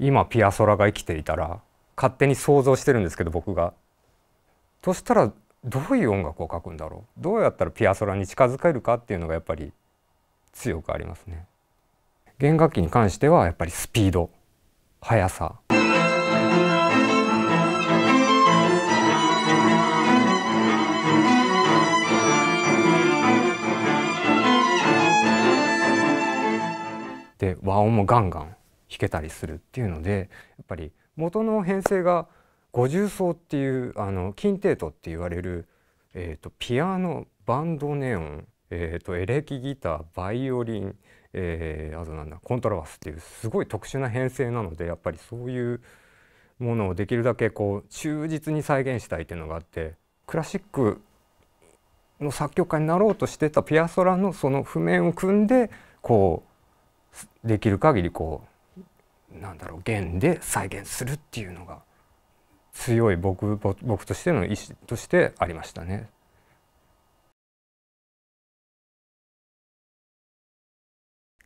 今ピアソラが生きていたら勝手に想像してるんですけど僕が。としたらどういう音楽を書くんだろうどうやったらピアソラに近づけるかっていうのがやっぱり強くありますね。弦楽器に関してはやっぱりスピード速さで和音もガンガン弾けたりするっていうのでやっぱり元の編成が五重奏っていうあのキンテートって言われる、えーと、ピアノバンドネオン、えーと、とエレキギターバイオリン、えー、あとなんだコントラバスっていうすごい特殊な編成なのでやっぱりそういうものをできるだけこう忠実に再現したいっていうのがあってクラシックの作曲家になろうとしてたピアソラのその譜面を組んでこうできる限りこうなんだろう弦で再現するっていうのが強い僕僕としての意思としてありましたね。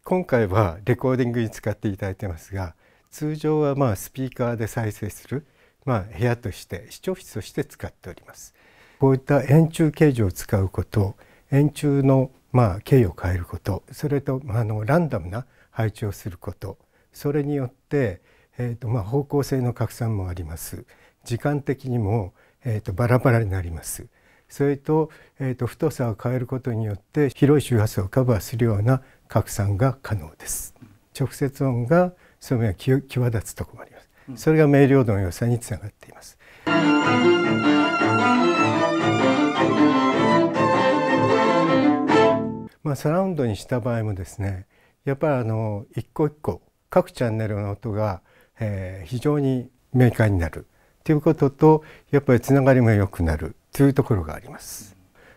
今回はレコーディングに使っていただいてますが通常はまあスピーカーで再生する、まあ、部屋として視聴室として使っております。こういった円柱形状を使うこと円柱のまあ形を変えることそれとあのランダムな配置をすることそれによって、えーとまあ、方向性の拡散もあります時間的にも、えーと、バラバラになります。それと,、えーと、太さを変えることによって広い周波数をカバーするような拡散が可能です。直接音がその際際立つとこもあります。それが明瞭度の良さにつながっています。まあ、サラウンドにした場合もですねやっぱりあの一個一個各チャンネルの音が、えー、非常に明快になるということとやっぱりつながりが良くなるというところがあります。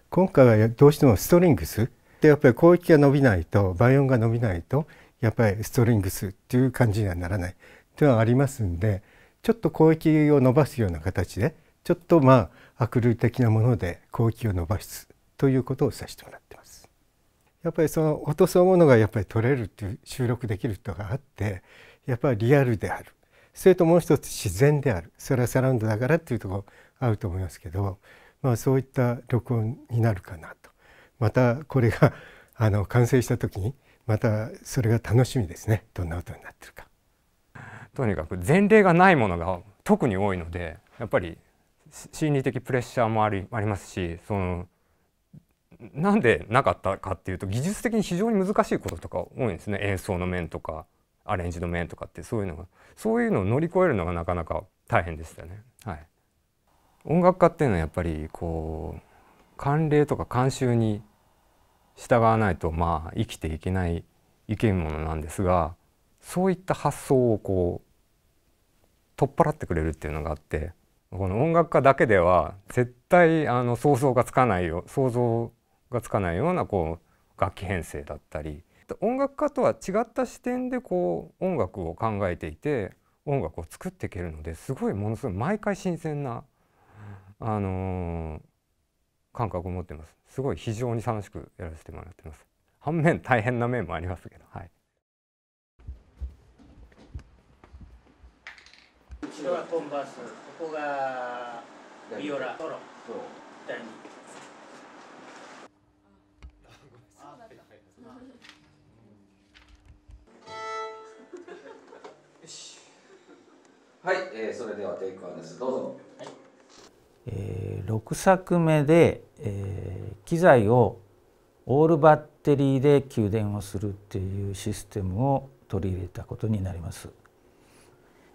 今回はどうしてもストリングスでやっぱり広域が伸びないと倍音が伸びないとやっぱりストリングスっていう感じにはならないというのはありますんでちょっと広域を伸ばすような形でちょっとまあアクリル的なもので広域を伸ばすということを指してもらってます。やっぱりその音そのものがやっぱり撮れるっていう収録できるとかあってやっぱりリアルであるそれともう一つ自然であるそれはサラウンドだからっていうとこあると思いますけど、まあ、そういった録音になるかなとまたこれが あの完成した時にまたそれが楽しみですねどんな音になってるか。とにかく前例がないものが特に多いのでやっぱり心理的プレッシャーもありありますしそのなんでなかったかっていうと技術的に非常に難しいこととか多いんですね演奏の面とかアレンジの面とかってそういうのがそういうのを乗り越えるのがなかなか大変でしたね。はい、音楽家っていうのはやっぱりこう慣例とか慣習に従わないとまあ生きていけない生き物なんですがそういった発想をこう取っ払ってくれるっていうのがあってこの音楽家だけでは絶対あの想像がつかないよ想像がつかないようなこう楽器編成だったり音楽家とは違った視点でこう音楽を考えていて音楽を作っていけるのですごいものすごい毎回新鮮な、あのー、感覚を持ってますすごい非常に楽しくやらせてもらってます反面大変な面もありますけどはい。後ろがコンバースここがビオラソロ第2はい、えー、それではテイクアウトです。どうぞ。はい、えー、6作目で、えー、機材をオールバッテリーで給電をするっていうシステムを取り入れたことになります。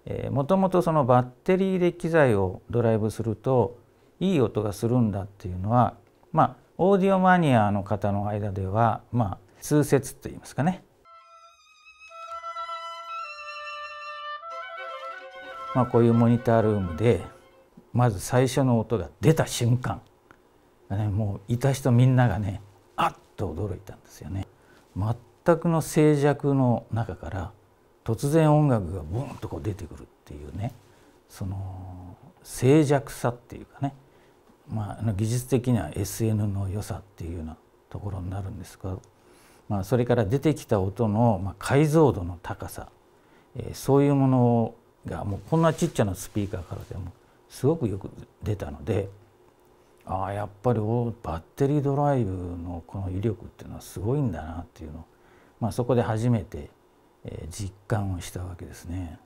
えー、もともとそのバッテリーで機材をドライブするといい音がするんだっていうのはまあオーディオマニアの方の間ではまあ通説といいますかねまあ、こういうモニタールームでまず最初の音が出た瞬間、ね、もういた人みんながねあっと驚いたんですよね。全くの静寂の中から突然音楽がボンとこう出てくるっていうねその静寂さっていうかね、まあ、技術的には SN の良さっていうようなところになるんですが、まあ、それから出てきた音の解像度の高さ、えー、そういうものをがもうこんなちっちゃなスピーカーからでもすごくよく出たのでああやっぱりバッテリードライブのこの威力っていうのはすごいんだなっていうのを、まあ、そこで初めて実感をしたわけですね。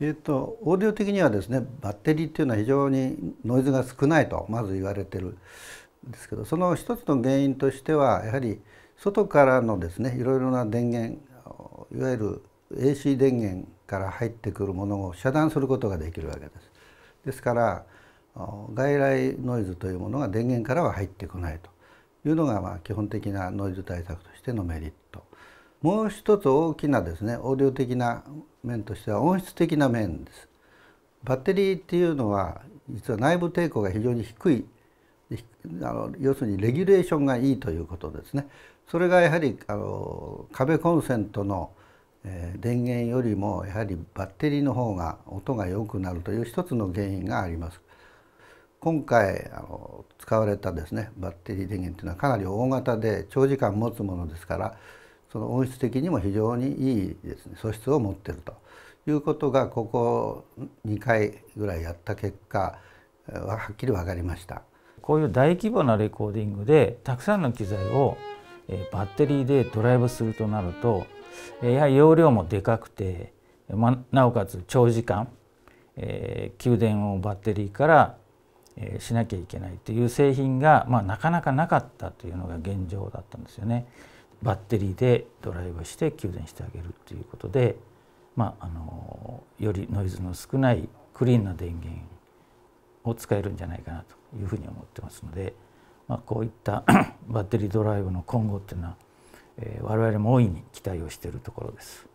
えーと、オーディオ的にはですねバッテリーっていうのは非常にノイズが少ないとまず言われてるんですけどその一つの原因としてはやはり外からのですねいろいろな電源いわゆる AC 電源から入ってくるものを遮断することができるわけです。ですから外来ノイズというものが電源からは入ってこないというのがま基本的なノイズ対策としてのメリット。もう一つ大きなですねオーディオ的な面としては音質的な面です。バッテリーっていうのは実は内部抵抗が非常に低いあの要するにレギュレーションがいいということですね。それがやはりあの壁コンセントの電源よりもやはりバッテリーの方が音が良くなるという一つの原因があります。今回あの使われたですねバッテリー電源というのはかなり大型で長時間持つものですからその音質的にも非常にいいです、ね、素質を持ってるということがここ2回ぐらいやった結果ははっきり分かりました。こういう大規模なレコーディングでたくさんの機材をバッテリーでドライブするとなるとやはり容量もでかくて、ま、なおかつ長時間、えー、給電をバッテリーから、えー、しなきゃいけないという製品が、まあ、なかなかなかったというのが現状だったんですよね。バッテリーでドライブして給電してあげるということで、まあ、あのよりノイズの少ないクリーンな電源を使えるんじゃないかなというふうに思ってますので、まあ、こういった バッテリードライブの今後っていうのは我々も大いに期待をしているところです。